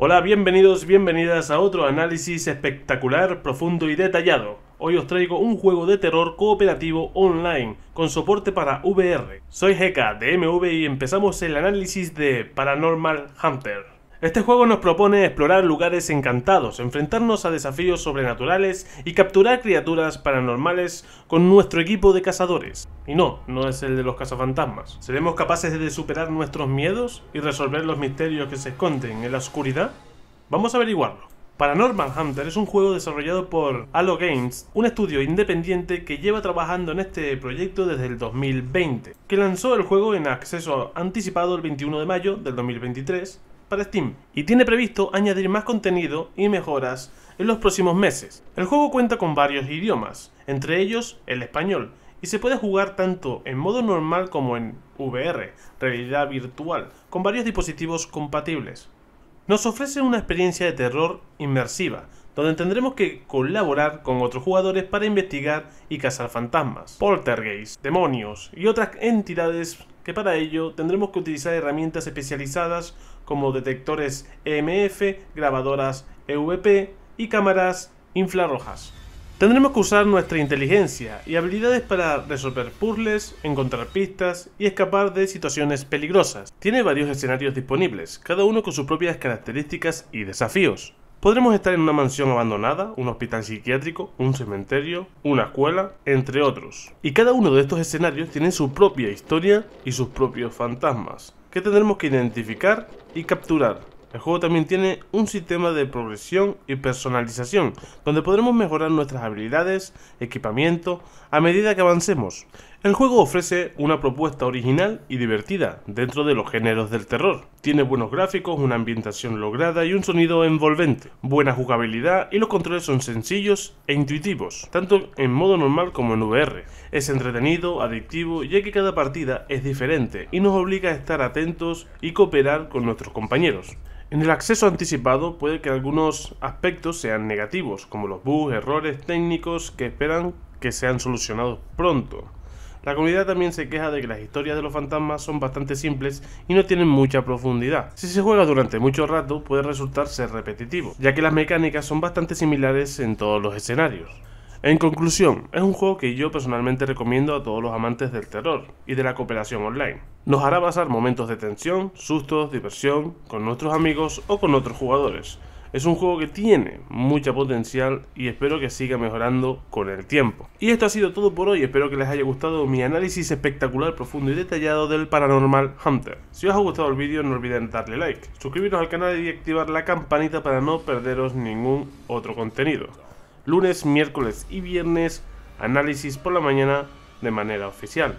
Hola, bienvenidos, bienvenidas a otro análisis espectacular, profundo y detallado. Hoy os traigo un juego de terror cooperativo online, con soporte para VR. Soy Heka de MV y empezamos el análisis de Paranormal Hunter. Este juego nos propone explorar lugares encantados, enfrentarnos a desafíos sobrenaturales y capturar criaturas paranormales con nuestro equipo de cazadores. Y no, no es el de los cazafantasmas. ¿Seremos capaces de superar nuestros miedos y resolver los misterios que se esconden en la oscuridad? Vamos a averiguarlo. Paranormal Hunter es un juego desarrollado por Halo Games, un estudio independiente que lleva trabajando en este proyecto desde el 2020, que lanzó el juego en acceso anticipado el 21 de mayo del 2023 para Steam y tiene previsto añadir más contenido y mejoras en los próximos meses. El juego cuenta con varios idiomas, entre ellos el español, y se puede jugar tanto en modo normal como en VR, realidad virtual, con varios dispositivos compatibles. Nos ofrece una experiencia de terror inmersiva, donde tendremos que colaborar con otros jugadores para investigar y cazar fantasmas, poltergeists, demonios y otras entidades que para ello tendremos que utilizar herramientas especializadas como detectores EMF, grabadoras EVP y cámaras infrarrojas. Tendremos que usar nuestra inteligencia y habilidades para resolver puzzles, encontrar pistas y escapar de situaciones peligrosas. Tiene varios escenarios disponibles, cada uno con sus propias características y desafíos. Podremos estar en una mansión abandonada, un hospital psiquiátrico, un cementerio, una escuela, entre otros. Y cada uno de estos escenarios tiene su propia historia y sus propios fantasmas que tendremos que identificar y capturar. El juego también tiene un sistema de progresión y personalización, donde podremos mejorar nuestras habilidades, equipamiento, a medida que avancemos. El juego ofrece una propuesta original y divertida dentro de los géneros del terror. Tiene buenos gráficos, una ambientación lograda y un sonido envolvente, buena jugabilidad y los controles son sencillos e intuitivos, tanto en modo normal como en VR. Es entretenido, adictivo, ya que cada partida es diferente y nos obliga a estar atentos y cooperar con nuestros compañeros. En el acceso anticipado puede que algunos aspectos sean negativos, como los bugs, errores técnicos que esperan que sean solucionados pronto. La comunidad también se queja de que las historias de los fantasmas son bastante simples y no tienen mucha profundidad. Si se juega durante mucho rato puede resultar ser repetitivo, ya que las mecánicas son bastante similares en todos los escenarios. En conclusión, es un juego que yo personalmente recomiendo a todos los amantes del terror y de la cooperación online. Nos hará pasar momentos de tensión, sustos, diversión, con nuestros amigos o con otros jugadores. Es un juego que tiene mucha potencial y espero que siga mejorando con el tiempo. Y esto ha sido todo por hoy, espero que les haya gustado mi análisis espectacular, profundo y detallado del Paranormal Hunter. Si os ha gustado el vídeo no olviden darle like, suscribiros al canal y activar la campanita para no perderos ningún otro contenido. Lunes, miércoles y viernes, análisis por la mañana de manera oficial.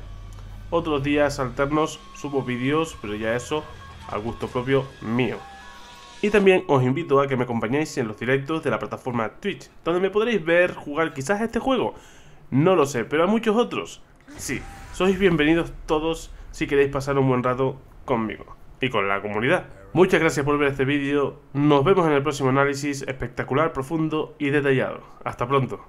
Otros días alternos subo vídeos, pero ya eso a gusto propio mío. Y también os invito a que me acompañéis en los directos de la plataforma Twitch, donde me podréis ver jugar quizás este juego. No lo sé, pero a muchos otros. Sí, sois bienvenidos todos si queréis pasar un buen rato conmigo y con la comunidad. Muchas gracias por ver este vídeo, nos vemos en el próximo análisis espectacular, profundo y detallado. Hasta pronto.